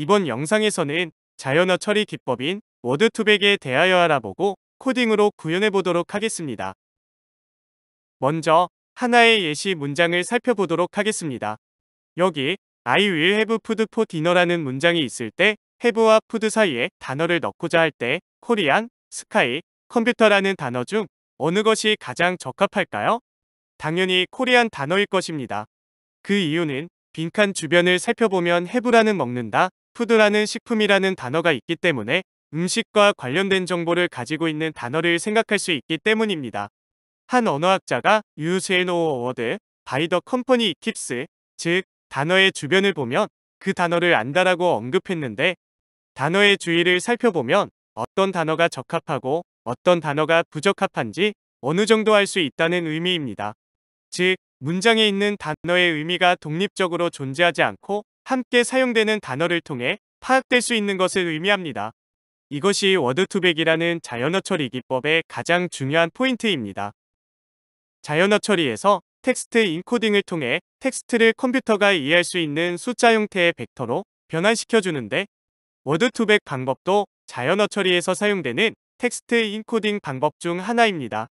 이번 영상에서는 자연어 처리 기법인 워드투백에 대하여 알아보고 코딩으로 구현해보도록 하겠습니다. 먼저 하나의 예시 문장을 살펴보도록 하겠습니다. 여기 I will have food for dinner라는 문장이 있을 때 have와 food 사이에 단어를 넣고자 할 때 코리안, 스카이, 컴퓨터라는 단어 중 어느 것이 가장 적합할까요? 당연히 코리안 단어일 것입니다. 그 이유는 빈칸 주변을 살펴보면 해부라는 먹는다, 푸드라는 식품이라는 단어가 있기 때문에 음식과 관련된 정보를 가지고 있는 단어를 생각할 수 있기 때문입니다. 한 언어학자가 유세노 어워드 바이더 컴퍼니 킵스 즉 단어의 주변을 보면 그 단어를 안다라고 언급했는데 단어의 주의를 살펴보면 어떤 단어가 적합하고 어떤 단어가 부적합한지 어느 정도 알 수 있다는 의미입니다. 즉 문장에 있는 단어의 의미가 독립적으로 존재하지 않고 함께 사용되는 단어를 통해 파악될 수 있는 것을 의미합니다. 이것이 워드투백이라는 자연어 처리 기법의 가장 중요한 포인트입니다. 자연어 처리에서 텍스트 인코딩을 통해 텍스트를 컴퓨터가 이해할 수 있는 숫자 형태의 벡터로 변환시켜주는데 워드투백 방법도 자연어 처리에서 사용되는 텍스트 인코딩 방법 중 하나입니다.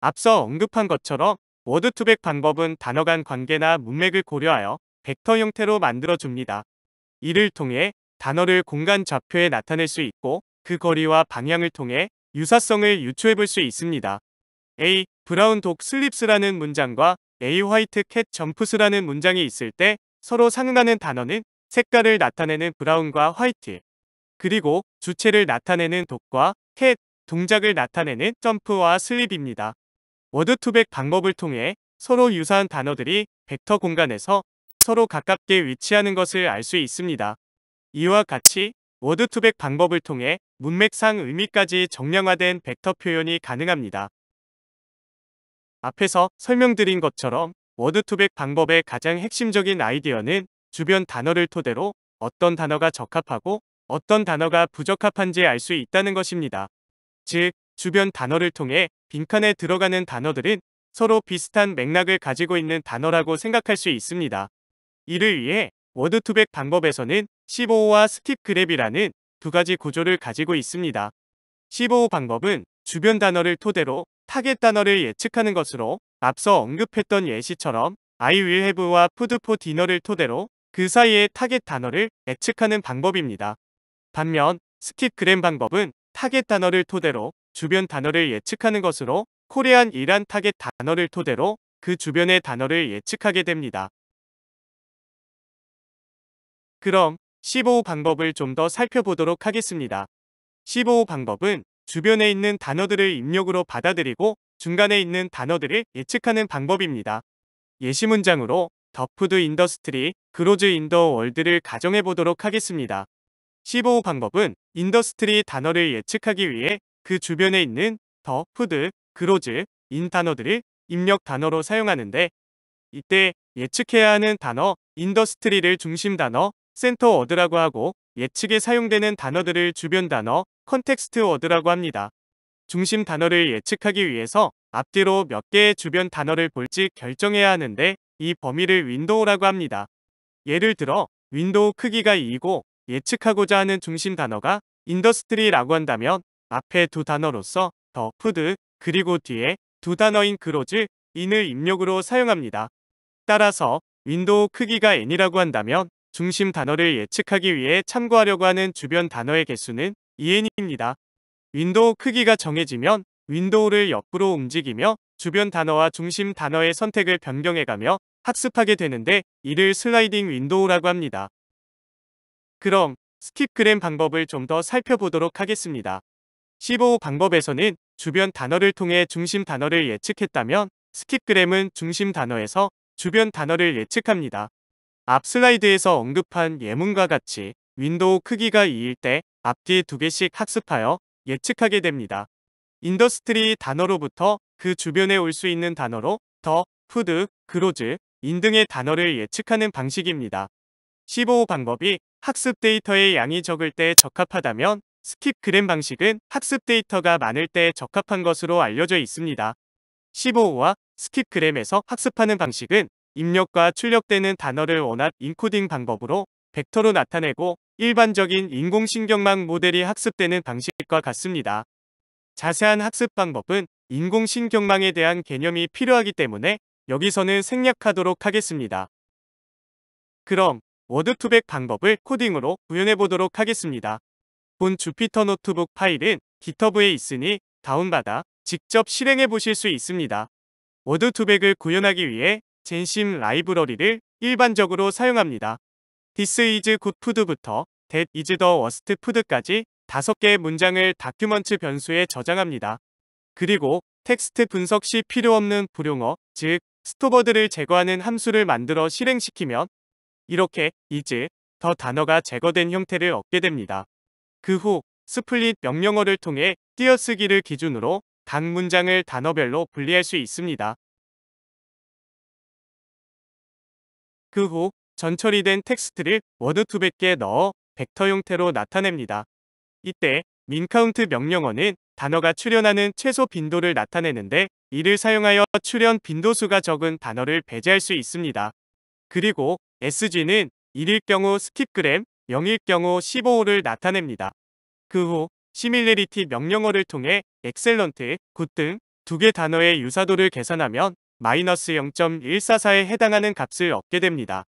앞서 언급한 것처럼 워드투백 방법은 단어 간 관계나 문맥을 고려하여 벡터 형태로 만들어줍니다. 이를 통해 단어를 공간 좌표에 나타낼 수 있고 그 거리와 방향을 통해 유사성을 유추해볼 수 있습니다. A. 브라운 독 슬립스라는 문장과 A. 화이트 캣 점프스라는 문장이 있을 때 서로 상응하는 단어는 색깔을 나타내는 브라운과 화이트, 그리고 주체를 나타내는 독과 캣, 동작을 나타내는 점프와 슬립입니다. 워드투백 방법을 통해 서로 유사한 단어들이 벡터 공간에서 서로 가깝게 위치하는 것을 알 수 있습니다. 이와 같이 워드투백 방법을 통해 문맥상 의미까지 정량화된 벡터 표현이 가능합니다. 앞에서 설명드린 것처럼 워드투백 방법의 가장 핵심적인 아이디어는 주변 단어를 토대로 어떤 단어가 적합하고 어떤 단어가 부적합한지 알 수 있다는 것입니다. 즉, 주변 단어를 통해 빈칸에 들어가는 단어들은 서로 비슷한 맥락을 가지고 있는 단어라고 생각할 수 있습니다. 이를 위해 워드투백 방법에서는 15호와 스팁 그랩이라는 두 가지 구조를 가지고 있습니다. 15호 방법은 주변 단어를 토대로 타겟 단어를 예측하는 것으로 앞서 언급했던 예시처럼 I will have와 food for dinner를 토대로 그사이에 타겟 단어를 예측하는 방법입니다. 반면 스킵 그램 방법은 타겟 단어를 토대로 주변 단어를 예측하는 것으로 코리안이란 타겟 단어를 토대로 그 주변의 단어를 예측하게 됩니다. 그럼 15호 방법을 좀 더 살펴보도록 하겠습니다. 15호 방법은 주변에 있는 단어들을 입력으로 받아들이고 중간에 있는 단어들을 예측하는 방법입니다. 예시 문장으로 더 푸드 인더스트리, 그로즈 인더 월드를 가정해 보도록 하겠습니다. 15호 방법은 인더스트리 단어를 예측하기 위해 그 주변에 있는 더, 푸드, 그로즈, 인 단어들을 입력 단어로 사용하는데 이때 예측해야 하는 단어, 인더스트리를 중심 단어, 센터 워드라고 하고 예측에 사용되는 단어들을 주변 단어, 컨텍스트 워드라고 합니다. 중심 단어를 예측하기 위해서 앞뒤로 몇 개의 주변 단어를 볼지 결정해야 하는데 이 범위를 윈도우라고 합니다. 예를 들어 윈도우 크기가 2이고 예측하고자 하는 중심 단어가 인더스트리라고 한다면 앞에 두 단어로서 더 푸드 그리고 뒤에 두 단어인 그로즈 인을 입력으로 사용합니다. 따라서 윈도우 크기가 n이라고 한다면 중심 단어를 예측하기 위해 참고하려고 하는 주변 단어의 개수는 en입니다. 윈도우 크기가 정해지면 윈도우를 옆으로 움직이며 주변 단어와 중심 단어의 선택을 변경해가며 학습하게 되는데 이를 슬라이딩 윈도우라고 합니다. 그럼 스킵그램 방법을 좀 더 살펴보도록 하겠습니다. 15호 방법에서는 주변 단어를 통해 중심 단어를 예측했다면 스킵그램은 중심 단어에서 주변 단어를 예측합니다. 앞 슬라이드에서 언급한 예문과 같이 윈도우 크기가 2일 때 앞뒤 두 개씩 학습하여 예측하게 됩니다. 인더스트리 단어로부터 그 주변에 올 수 있는 단어로 더, 푸드, 그로즈, 인 등의 단어를 예측하는 방식입니다. 15호 방법이 학습 데이터의 양이 적을 때 적합하다면 스킵 그램 방식은 학습 데이터가 많을 때 적합한 것으로 알려져 있습니다. 15와 호 스킵 그램에서 학습하는 방식은 입력과 출력되는 단어를 원합 인코딩 방법으로 벡터로 나타내고 일반적인 인공신경망 모델이 학습되는 방식과 같습니다. 자세한 학습 방법은 인공신경망에 대한 개념이 필요하기 때문에 여기서는 생략하도록 하겠습니다. 그럼 워드투백 방법을 코딩으로 구현해 보도록 하겠습니다. 본 주피터 노트북 파일은 g i t h u b 에 있으니 다운받아 직접 실행해 보실 수 있습니다. 워드투백을 구현하기 위해 젠심 라이브러리를 일반적으로 사용합니다. This is good food부터 that is the worst food까지 5개의 문장을 다큐먼트 변수에 저장합니다. 그리고 텍스트 분석 시 필요 없는 불용어, 즉 스토버드를 제거하는 함수를 만들어 실행시키면 이렇게 is, 더 단어가 제거된 형태를 얻게 됩니다. 그 후 스플릿 명령어를 통해 띄어쓰기를 기준으로 각 문장을 단어별로 분리할 수 있습니다. 그후 전처리된 텍스트를 워드 투백에 넣어 벡터 형태로 나타냅니다. 이때 민카운트 명령어는 단어가 출현하는 최소 빈도를 나타내는데 이를 사용하여 출현 빈도수가 적은 단어를 배제할 수 있습니다. 그리고 SG는 1일 경우 스킵그램, 0일 경우 15호를 나타냅니다. 그 후 시밀레리티 명령어를 통해 엑셀런트, 굿 등 두 개 단어의 유사도를 계산하면 마이너스 0.144에 해당하는 값을 얻게 됩니다.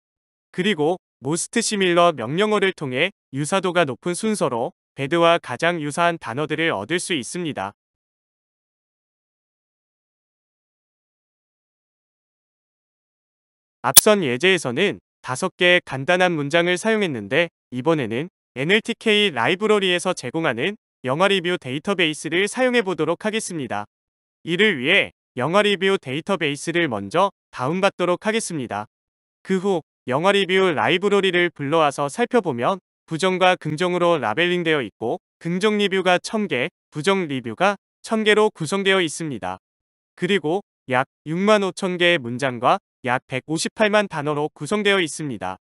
그리고 모스트 시밀러 명령어를 통해 유사도가 높은 순서로 배드와 가장 유사한 단어들을 얻을 수 있습니다. 앞선 예제에서는 5개의 간단한 문장을 사용했는데 이번에는 NLTK 라이브러리에서 제공하는 영화 리뷰 데이터베이스를 사용해 보도록 하겠습니다. 이를 위해 영화 리뷰 데이터베이스를 먼저 다운받도록 하겠습니다. 그 후 영화 리뷰 라이브러리를 불러와서 살펴보면 부정과 긍정으로 라벨링되어 있고 긍정 리뷰가 1000개, 부정 리뷰가 1000개로 구성되어 있습니다. 그리고 약 6만 5천 개의 문장과 약 158만 단어로 구성되어 있습니다.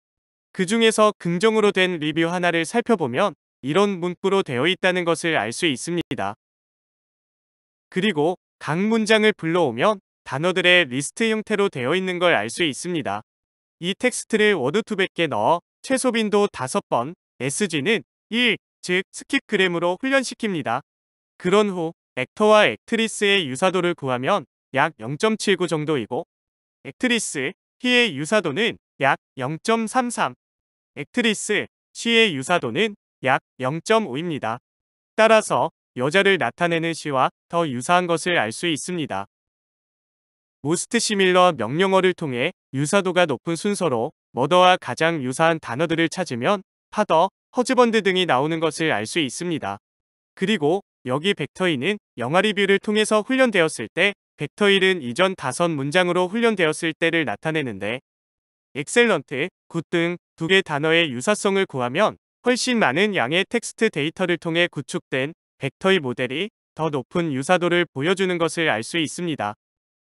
그 중에서 긍정으로 된 리뷰 하나를 살펴보면 이런 문구로 되어 있다는 것을 알 수 있습니다. 그리고 각 문장을 불러오면 단어들의 리스트 형태로 되어 있는 걸 알 수 있습니다. 이 텍스트를 워드200개 넣어 최소 빈도 5번, SG는 1, 즉 스킵 그램으로 훈련시킵니다. 그런 후 액터와 액트리스의 유사도를 구하면 약 0.79 정도이고 액트리스 히의 유사도는 약 0.33, 액트리스 C의 유사도는 약 0.5입니다. 따라서 여자를 나타내는 시와 더 유사한 것을 알 수 있습니다. 모스트 시밀러 명령어를 통해 유사도가 높은 순서로 머더와 가장 유사한 단어들을 찾으면 파더, 허즈번드 등이 나오는 것을 알 수 있습니다. 그리고 여기 벡터이는 영화 리뷰를 통해서 훈련되었을 때 벡터일은 이전 다섯 문장으로 훈련되었을 때를 나타내는데 엑셀런트, 굿 등 두 개 단어의 유사성을 구하면 훨씬 많은 양의 텍스트 데이터를 통해 구축된 벡터의 모델이 더 높은 유사도를 보여주는 것을 알 수 있습니다.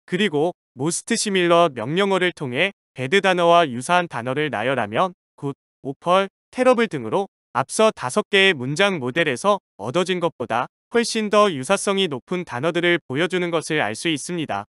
그리고 모스트 시밀러 명령어를 통해 배드 단어와 유사한 단어를 나열하면 굿, 오펄, 테러블 등으로 앞서 5개의 문장 모델에서 얻어진 것보다 훨씬 더 유사성이 높은 단어들을 보여주는 것을 알 수 있습니다.